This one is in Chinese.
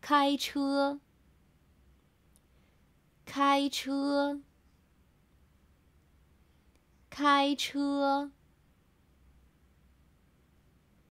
开车，开车，开车。